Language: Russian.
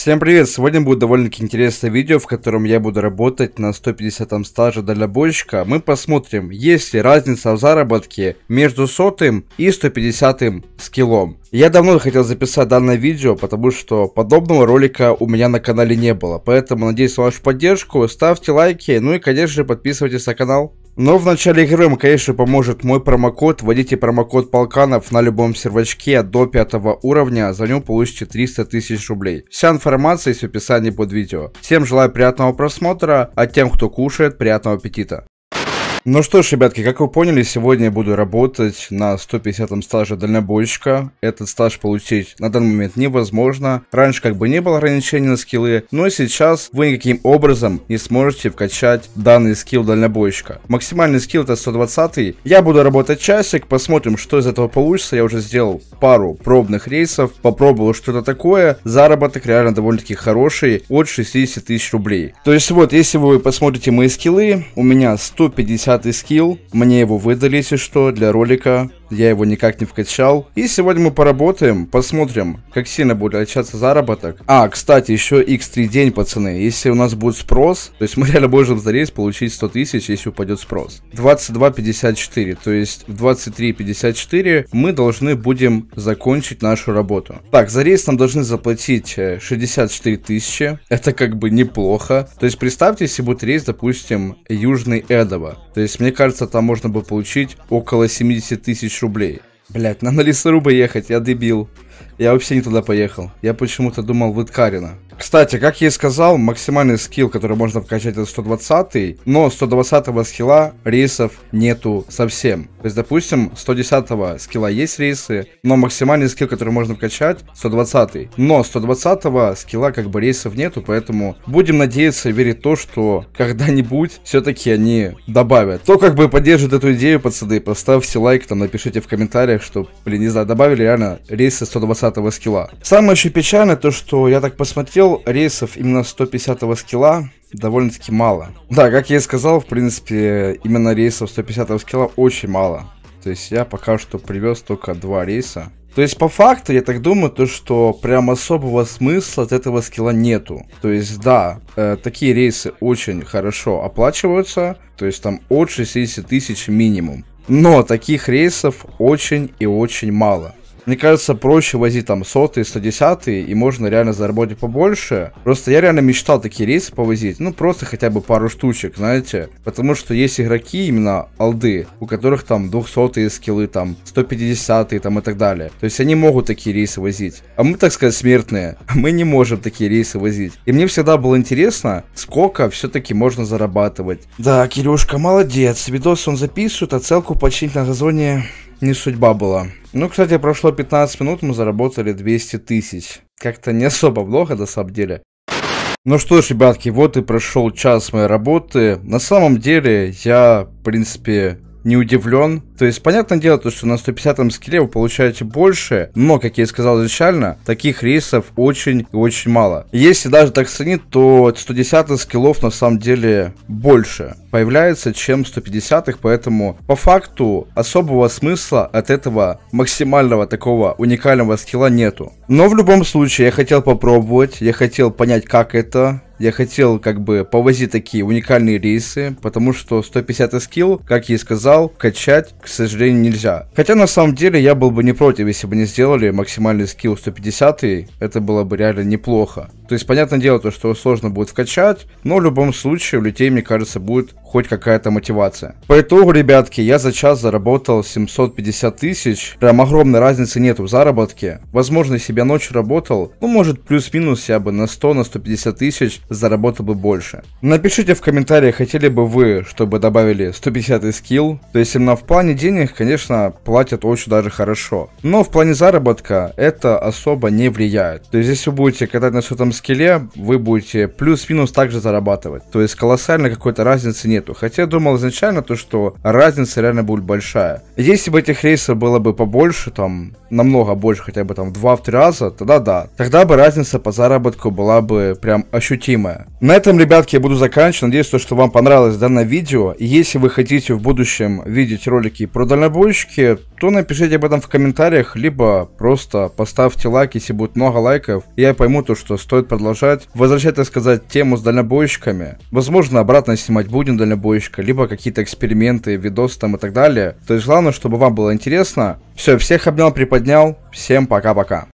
Всем привет! Сегодня будет довольно-таки интересное видео, в котором я буду работать на 150-м стаже дальнобойщика. Мы посмотрим, есть ли разница в заработке между сотым и 150-м скиллом. Я давно хотел записать данное видео, потому что подобного ролика у меня на канале не было. Поэтому надеюсь на вашу поддержку, ставьте лайки, ну и конечно же подписывайтесь на канал. Но в начале игры вам, конечно, поможет мой промокод. Вводите промокод Полканов на любом сервачке до пятого уровня, за него получите 300 тысяч рублей. Вся информация есть в описании под видео. Всем желаю приятного просмотра, а тем, кто кушает, приятного аппетита. Ну что ж, ребятки, как вы поняли, сегодня я буду работать на 150-м стаже дальнобойщика. Этот стаж получить на данный момент невозможно. Раньше как бы не было ограничений на скиллы, но сейчас вы никаким образом не сможете вкачать данный скилл дальнобойщика. Максимальный скилл это 120 -й. Я буду работать часик, посмотрим, что из этого получится. Я уже сделал пару пробных рейсов, попробовал что-то такое. Заработок реально довольно-таки хороший, от 60 тысяч рублей. То есть вот, если вы посмотрите мои скиллы, у меня 150 10 скилл. Мне его выдали, если что, для ролика. Я его никак не вкачал. И сегодня мы поработаем, посмотрим, как сильно будет отличаться заработок. А, кстати, еще x3 день, пацаны. Если у нас будет спрос, то есть мы реально можем залезть, получить 100 тысяч, если упадет спрос. 22.54, то есть в 23.54 мы должны будем закончить нашу работу. Так, за рейс нам должны заплатить 64 э, тысячи. Это как бы неплохо. То есть представьте, если будет рейс, допустим, Южный Эдово. То то есть, мне кажется, там можно бы получить около 70 тысяч рублей. Блять, нам на лесорубы ехать, я дебил. Я вообще не туда поехал. Я почему-то думал в Иткарина. Кстати, как я и сказал, максимальный скилл, который можно вкачать, это 120, но 120 скилла рейсов нету совсем. То есть, допустим, 110 скилла есть рейсы, но максимальный скилл, который можно вкачать, 120. Но 120 скилла как бы рейсов нету, поэтому будем надеяться и верить в то, что когда-нибудь все-таки они добавят. То как бы поддержит эту идею, пацаны, поставьте лайк, там напишите в комментариях, что, блин, не знаю, добавили реально рейсы 120 150 скилла. Самое еще печальное то, что я так посмотрел, рейсов именно 150 скилла довольно-таки мало. Да, как я и сказал, в принципе, именно рейсов 150 скилла очень мало. То есть я пока что привез только два рейса. То есть по факту я так думаю, то что прям особого смысла от этого скилла нету. То есть да, э, такие рейсы очень хорошо оплачиваются, то есть там от 60 тысяч минимум. Но таких рейсов очень и очень мало. Мне кажется, проще возить там сотые, 110 и можно реально заработать побольше. Просто я реально мечтал такие рейсы повозить. Ну, просто хотя бы пару штучек, знаете. Потому что есть игроки, именно алды, у которых там 200 скиллы, там 150 там и так далее. То есть они могут такие рейсы возить. А мы, так сказать, смертные. А мы не можем такие рейсы возить. И мне всегда было интересно, сколько все-таки можно зарабатывать. Да, Кирюшка, молодец. Видос он записывает, а целку починить на газоне не судьба была. Ну, кстати, прошло 15 минут, мы заработали 200 тысяч. Как-то не особо плохо, на самом деле. Ну что ж, ребятки, вот и прошел час моей работы. На самом деле, я, в принципе, не удивлен. То есть, понятное дело, то, что на 150-м скилле вы получаете больше, но, как я и сказал изначально, таких рейсов очень и очень мало. Если даже так сравнить, то 110-х скиллов на самом деле больше появляется, чем 150-х, поэтому по факту особого смысла от этого максимального такого уникального скилла нету. Но в любом случае, я хотел попробовать, я хотел понять, как это, я хотел как бы повозить такие уникальные рейсы, потому что 150 скилл, как я и сказал, качать, к сожалению, нельзя. Хотя на самом деле я был бы не против, если бы не сделали максимальный скилл 150, это было бы реально неплохо. То есть, понятное дело, то, что сложно будет вкачать, но в любом случае у людей, мне кажется, будет хоть какая-то мотивация. По итогу, ребятки, я за час заработал 750 тысяч. Прям огромной разницы нету в заработке. Возможно, если бы я ночью работал, ну может плюс-минус я бы на 100, на 150 тысяч заработал бы больше. Напишите в комментариях, хотели бы вы, чтобы добавили 150 скилл. То есть именно в плане денег, конечно, платят очень даже хорошо. Но в плане заработка это особо не влияет. То есть если вы будете катать на сотом скилле, вы будете плюс-минус также зарабатывать. То есть колоссально какой-то разницы нет нету. Хотя я думал изначально то, что разница реально будет большая. Если бы этих рейсов было бы побольше, там, намного больше, хотя бы там 2-3 раза, тогда да. Тогда бы разница по заработку была бы прям ощутимая. На этом, ребятки, я буду заканчивать. Надеюсь, то, что вам понравилось данное видео. если вы хотите в будущем видеть ролики про дальнобойщики, то напишите об этом в комментариях, либо просто поставьте лайк, если будет много лайков. Я пойму то, что стоит продолжать. Возвращать, так сказать, тему с дальнобойщиками. Возможно, обратно снимать будем дальнобойщиками визуально боечка, либо какие-то эксперименты, видосы там и так далее. То есть главное, чтобы вам было интересно. Все, всех обнял, приподнял. Всем пока-пока.